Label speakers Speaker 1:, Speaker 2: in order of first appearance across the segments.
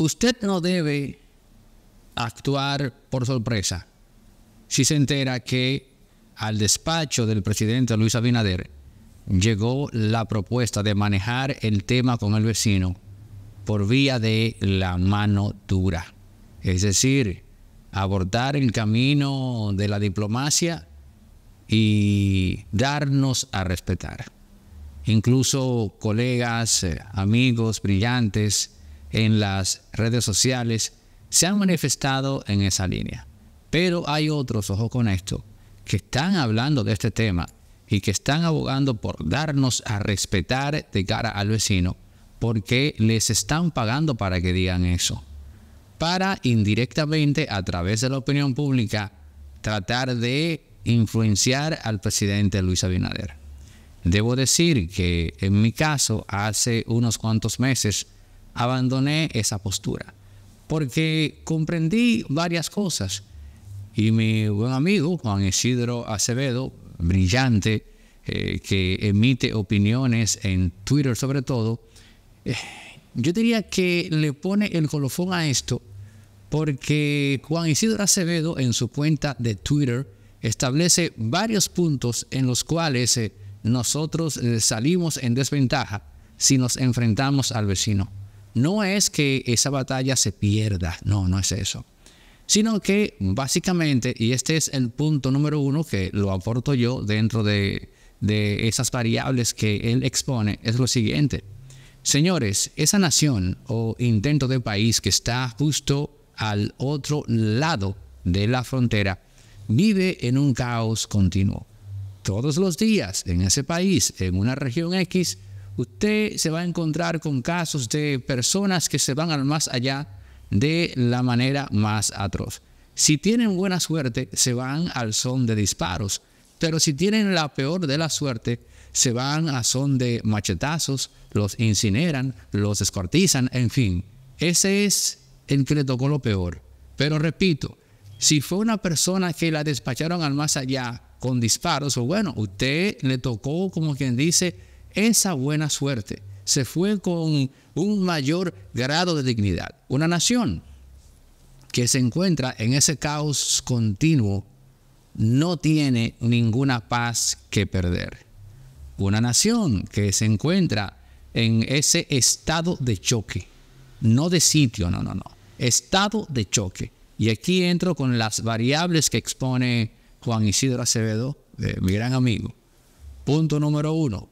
Speaker 1: Usted no debe actuar por sorpresa si se entera que al despacho del presidente Luis Abinader llegó la propuesta de manejar el tema con el vecino por vía de la mano dura. Es decir, abordar el camino de la diplomacia y darnos a respetar. Incluso colegas, eh, amigos brillantes, en las redes sociales se han manifestado en esa línea. Pero hay otros, ojo con esto, que están hablando de este tema y que están abogando por darnos a respetar de cara al vecino, porque les están pagando para que digan eso. Para indirectamente, a través de la opinión pública, tratar de influenciar al presidente Luis Abinader. Debo decir que en mi caso, hace unos cuantos meses, abandoné esa postura porque comprendí varias cosas. Y mi buen amigo Juan Isidro Acevedo, brillante, eh, que emite opiniones en Twitter sobre todo, eh, yo diría que le pone el colofón a esto porque Juan Isidro Acevedo en su cuenta de Twitter establece varios puntos en los cuales eh, nosotros salimos en desventaja si nos enfrentamos al vecino no es que esa batalla se pierda, no, no es eso. Sino que básicamente, y este es el punto número uno que lo aporto yo dentro de, esas variables que él expone, es lo siguiente. Señores, esa nación o intento de país que está justo al otro lado de la frontera vive en un caos continuo. Todos los días en ese país, en una región X, usted se va a encontrar con casos de personas que se van al más allá de la manera más atroz. Si tienen buena suerte, se van al son de disparos, pero si tienen la peor de la suerte, se van al son de machetazos, los incineran, los escortizan, en fin. Ese es el que le tocó lo peor. Pero repito, si fue una persona que la despacharon al más allá con disparos, o bueno, usted le tocó, como quien dice, esa buena suerte se fue con un mayor grado de dignidad. Una nación que se encuentra en ese caos continuo no tiene ninguna paz que perder. Una nación que se encuentra en ese estado de choque, no de sitio, no, no, no, estado de choque. Y aquí entro con las variables que expone Juan Isidro Acevedo, eh, mi gran amigo. Punto número uno,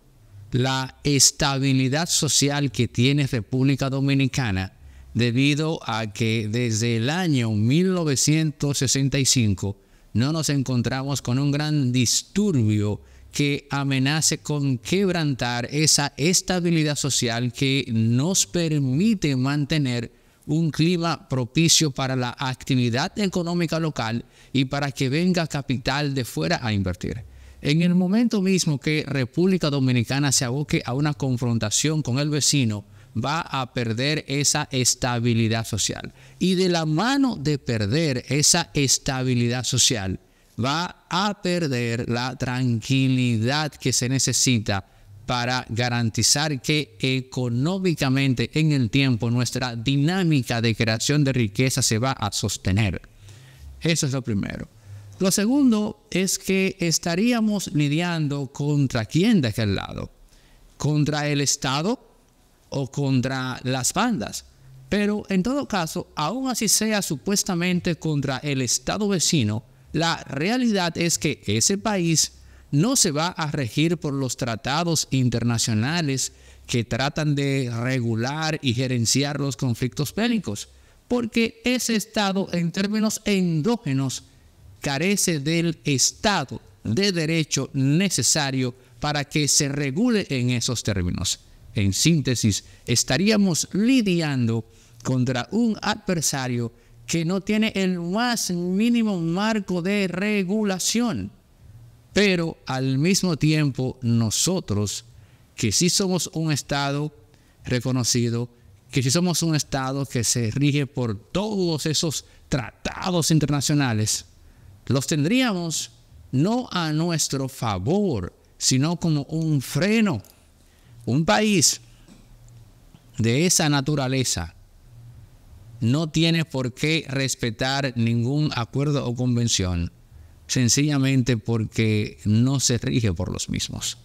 Speaker 1: la estabilidad social que tiene República Dominicana debido a que desde el año 1965 no nos encontramos con un gran disturbio que amenace con quebrantar esa estabilidad social que nos permite mantener un clima propicio para la actividad económica local y para que venga capital de fuera a invertir. En el momento mismo que República Dominicana se aboque a una confrontación con el vecino, va a perder esa estabilidad social. Y de la mano de perder esa estabilidad social, va a perder la tranquilidad que se necesita para garantizar que económicamente en el tiempo nuestra dinámica de creación de riqueza se va a sostener. Eso es lo primero. Lo segundo es que estaríamos lidiando contra quién de aquel lado, contra el Estado o contra las bandas. Pero en todo caso, aun así sea supuestamente contra el Estado vecino, la realidad es que ese país no se va a regir por los tratados internacionales que tratan de regular y gerenciar los conflictos bélicos, porque ese Estado en términos endógenos carece del Estado de derecho necesario para que se regule en esos términos. En síntesis, estaríamos lidiando contra un adversario que no tiene el más mínimo marco de regulación. Pero al mismo tiempo nosotros, que sí somos un Estado reconocido, que sí somos un Estado que se rige por todos esos tratados internacionales, los tendríamos no a nuestro favor, sino como un freno. Un país de esa naturaleza no tiene por qué respetar ningún acuerdo o convención, sencillamente porque no se rige por los mismos.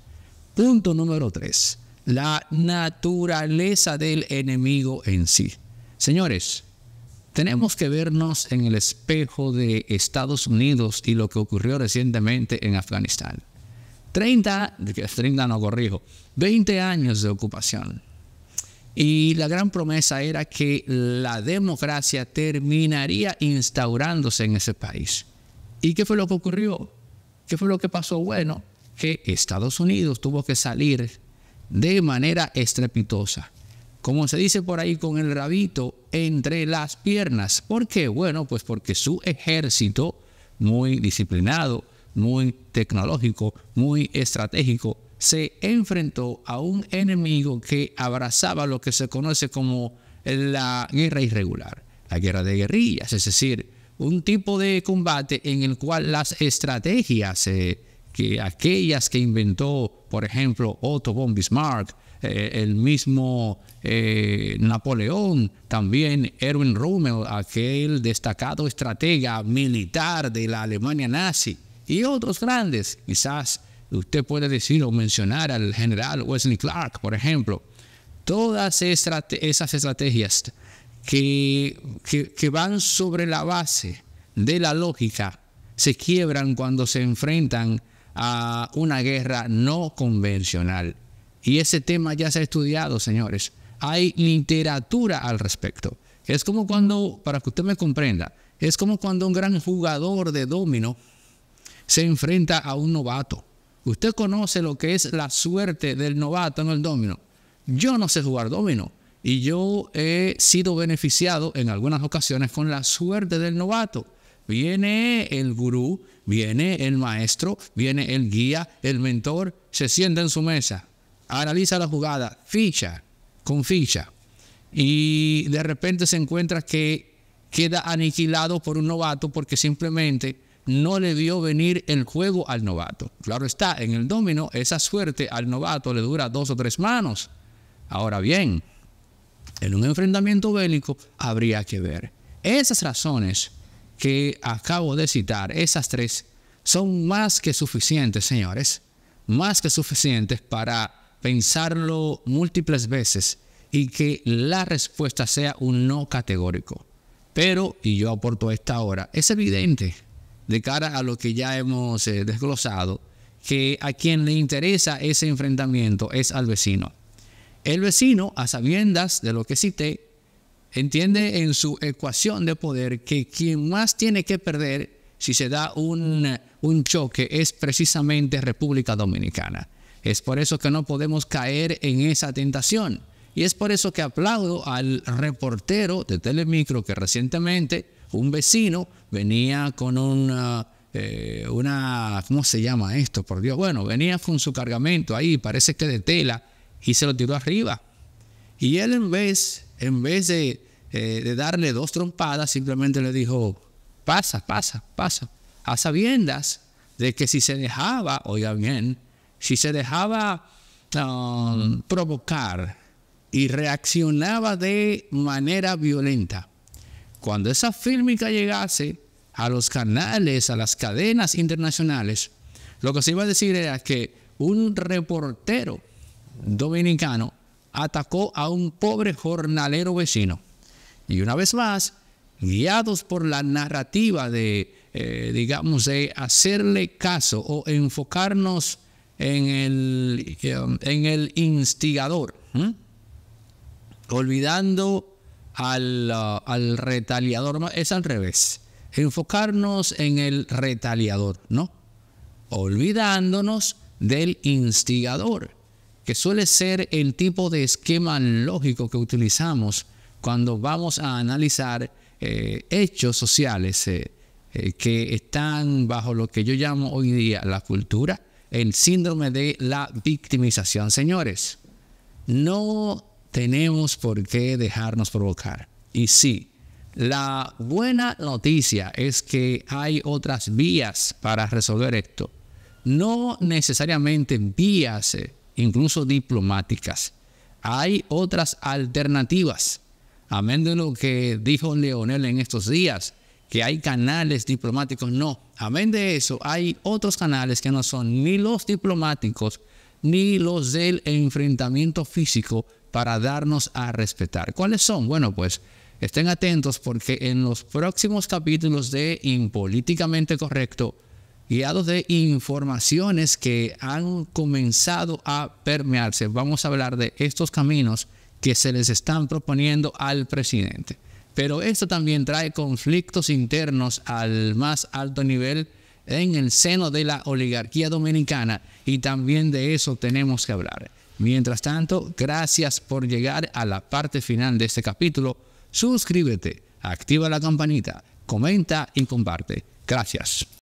Speaker 1: Punto número tres, la naturaleza del enemigo en sí. Señores, tenemos que vernos en el espejo de Estados Unidos y lo que ocurrió recientemente en Afganistán. 30, 30 no corrijo, 20 años de ocupación. Y la gran promesa era que la democracia terminaría instaurándose en ese país. ¿Y qué fue lo que ocurrió? ¿Qué fue lo que pasó? Bueno, que Estados Unidos tuvo que salir de manera estrepitosa como se dice por ahí, con el rabito entre las piernas. ¿Por qué? Bueno, pues porque su ejército, muy disciplinado, muy tecnológico, muy estratégico, se enfrentó a un enemigo que abrazaba lo que se conoce como la guerra irregular, la guerra de guerrillas, es decir, un tipo de combate en el cual las estrategias, eh, que aquellas que inventó, por ejemplo, Otto von Bismarck, eh, el mismo eh, Napoleón, también Erwin Rommel, aquel destacado estratega militar de la Alemania nazi, y otros grandes. Quizás usted puede decir o mencionar al general Wesley Clark, por ejemplo. Todas esas estrategias que van sobre la base de la lógica se quiebran cuando se enfrentan a una guerra no convencional. Y ese tema ya se ha estudiado, señores. Hay literatura al respecto. Es como cuando, para que usted me comprenda, es como cuando un gran jugador de domino se enfrenta a un novato. Usted conoce lo que es la suerte del novato en el domino. Yo no sé jugar domino y yo he sido beneficiado en algunas ocasiones con la suerte del novato. Viene el gurú, viene el maestro, viene el guía, el mentor, se sienta en su mesa analiza la jugada ficha con ficha y de repente se encuentra que queda aniquilado por un novato porque simplemente no le vio venir el juego al novato. Claro está, en el domino esa suerte al novato le dura dos o tres manos. Ahora bien, en un enfrentamiento bélico habría que ver. Esas razones que acabo de citar, esas tres, son más que suficientes, señores, más que suficientes para pensarlo múltiples veces y que la respuesta sea un no categórico. Pero, y yo aporto esta hora, es evidente de cara a lo que ya hemos eh, desglosado, que a quien le interesa ese enfrentamiento es al vecino. El vecino, a sabiendas de lo que cité, entiende en su ecuación de poder que quien más tiene que perder si se da un, un choque es precisamente República Dominicana. Es por eso que no podemos caer en esa tentación. Y es por eso que aplaudo al reportero de Telemicro que recientemente un vecino venía con una, eh, una, ¿cómo se llama esto? Por Dios, bueno, venía con su cargamento ahí, parece que de tela, y se lo tiró arriba. Y él en vez, en vez de, eh, de darle dos trompadas, simplemente le dijo, pasa, pasa, pasa, a sabiendas de que si se dejaba, oiga bien, si se dejaba um, provocar y reaccionaba de manera violenta. Cuando esa fílmica llegase a los canales, a las cadenas internacionales, lo que se iba a decir era que un reportero dominicano atacó a un pobre jornalero vecino. Y una vez más, guiados por la narrativa de, eh, digamos, de hacerle caso o enfocarnos en el, eh, en el instigador, olvidando al, uh, retaliador. Es al revés. Enfocarnos en el retaliador, ¿no? Olvidándonos del instigador, que suele ser el tipo de esquema lógico que utilizamos cuando vamos a analizar eh, hechos sociales eh, que están bajo lo que yo llamo hoy día la cultura, el síndrome de la victimización. Señores, no tenemos por qué dejarnos provocar. Y sí, la buena noticia es que hay otras vías para resolver esto. No necesariamente vías, eh, incluso diplomáticas. Hay otras alternativas. Amén de lo que dijo Leonel en estos días, que hay canales diplomáticos. No, amén de eso, hay otros canales que no son ni los diplomáticos ni los del enfrentamiento físico para darnos a respetar. ¿Cuáles son? Bueno, pues estén atentos porque en los próximos capítulos de Impolíticamente Correcto, guiados de informaciones que han comenzado a permearse, vamos a hablar de estos caminos que se les están proponiendo al presidente pero esto también trae conflictos internos al más alto nivel en el seno de la oligarquía dominicana y también de eso tenemos que hablar. Mientras tanto, gracias por llegar a la parte final de este capítulo. Suscríbete, activa la campanita, comenta y comparte. Gracias.